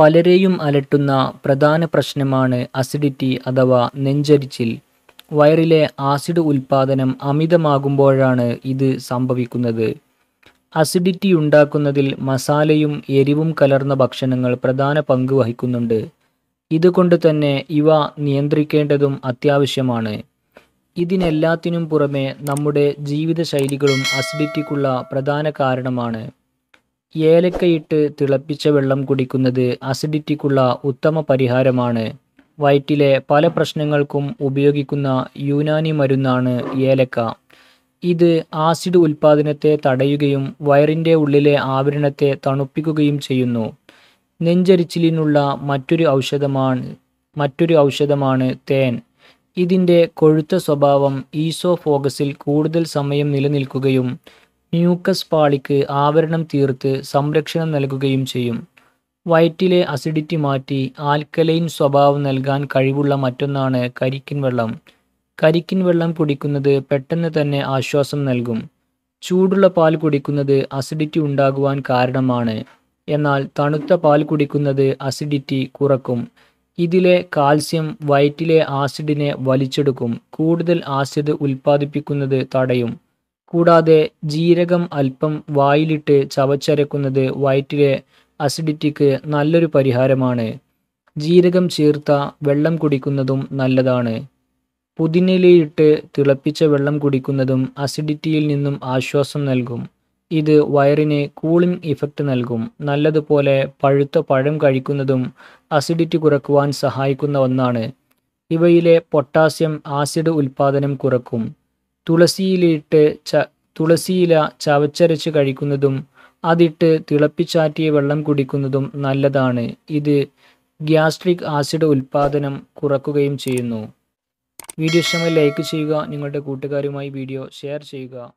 പലരെയും അലട്ടുന്ന പ്രധാന പ്രശ്നമാണ് അസിഡിറ്റി അഥവാ നെഞ്ചരിച്ചിൽ വയറിലെ ആസിഡ് ഉൽപാദനം അമിതമാകുമ്പോഴാണ് ഇത് സംഭവിക്കുന്നത് അസിഡിറ്റി ഉണ്ടാക്കുന്നതിൽ മസാലയും എരിവും കലർന്ന ഭക്ഷണങ്ങൾ പ്രധാന പങ്ക് വഹിക്കുന്നുണ്ട് ഇതുകൊണ്ട് തന്നെ ഇവ നിയന്ത്രിക്കേണ്ടതും അത്യാവശ്യമാണ് ഇതിനെല്ലാത്തിനും പുറമെ നമ്മുടെ ജീവിതശൈലികളും അസിഡിറ്റിക്കുള്ള പ്രധാന കാരണമാണ് ഏലക്കയിട്ട് തിളപ്പിച്ച വെള്ളം കുടിക്കുന്നത് അസിഡിറ്റിക്കുള്ള ഉത്തമ പരിഹാരമാണ് വയറ്റിലെ പല പ്രശ്നങ്ങൾക്കും ഉപയോഗിക്കുന്ന യുനാനി മരുന്നാണ് ഏലക്ക ഇത് ആസിഡ് ഉൽപാദനത്തെ തടയുകയും വയറിൻ്റെ ഉള്ളിലെ ആവരണത്തെ തണുപ്പിക്കുകയും ചെയ്യുന്നു നെഞ്ചരിച്ചിലിനുള്ള മറ്റൊരു ഔഷധമാണ് മറ്റൊരു ഔഷധമാണ് തേൻ ഇതിൻ്റെ കൊഴുത്ത സ്വഭാവം ഈസോഫോഗസിൽ കൂടുതൽ സമയം നിലനിൽക്കുകയും മ്യൂക്കസ് പാളിക്ക് ആവരണം തീർത്ത് സംരക്ഷണം നൽകുകയും ചെയ്യും വയറ്റിലെ അസിഡിറ്റി മാറ്റി ആൽക്കലൈൻ സ്വഭാവം നൽകാൻ കഴിവുള്ള മറ്റൊന്നാണ് കരിക്കിൻ വെള്ളം കരിക്കിൻ വെള്ളം കുടിക്കുന്നത് പെട്ടെന്ന് തന്നെ ആശ്വാസം നൽകും ചൂടുള്ള പാൽ കുടിക്കുന്നത് അസിഡിറ്റി ഉണ്ടാകുവാൻ കാരണമാണ് എന്നാൽ തണുത്ത പാൽ കുടിക്കുന്നത് അസിഡിറ്റി കുറക്കും ഇതിലെ കാൽസ്യം വയറ്റിലെ ആസിഡിനെ വലിച്ചെടുക്കും കൂടുതൽ ആസിഡ് ഉൽപ്പാദിപ്പിക്കുന്നത് തടയും കൂടാതെ ജീരകം അല്പം വായിലിട്ട് ചവച്ചരക്കുന്നത് വയറ്റിലെ അസിഡിറ്റിക്ക് നല്ലൊരു പരിഹാരമാണ് ജീരകം ചേർത്ത വെള്ളം കുടിക്കുന്നതും നല്ലതാണ് പുതിനിലയിട്ട് തിളപ്പിച്ച വെള്ളം കുടിക്കുന്നതും അസിഡിറ്റിയിൽ നിന്നും ആശ്വാസം നൽകും ഇത് വയറിന് കൂളിംഗ് ഇഫക്റ്റ് നൽകും നല്ലതുപോലെ പഴുത്ത പഴം കഴിക്കുന്നതും അസിഡിറ്റി കുറക്കുവാൻ സഹായിക്കുന്ന ഒന്നാണ് ഇവയിലെ പൊട്ടാസ്യം ആസിഡ് ഉൽപ്പാദനം കുറക്കും തുളസിയിലിട്ട് ച തുളസിയില ചവച്ചരച്ച് കഴിക്കുന്നതും അതിട്ട് തിളപ്പിച്ചാറ്റിയ വെള്ളം കുടിക്കുന്നതും നല്ലതാണ് ഇത് ഗ്യാസ്ട്രിക് ആസിഡ് ഉൽപാദനം കുറക്കുകയും ചെയ്യുന്നു വീഡിയോ ഇഷ്ടമായി ലൈക്ക് ചെയ്യുക നിങ്ങളുടെ കൂട്ടുകാരുമായി വീഡിയോ ഷെയർ ചെയ്യുക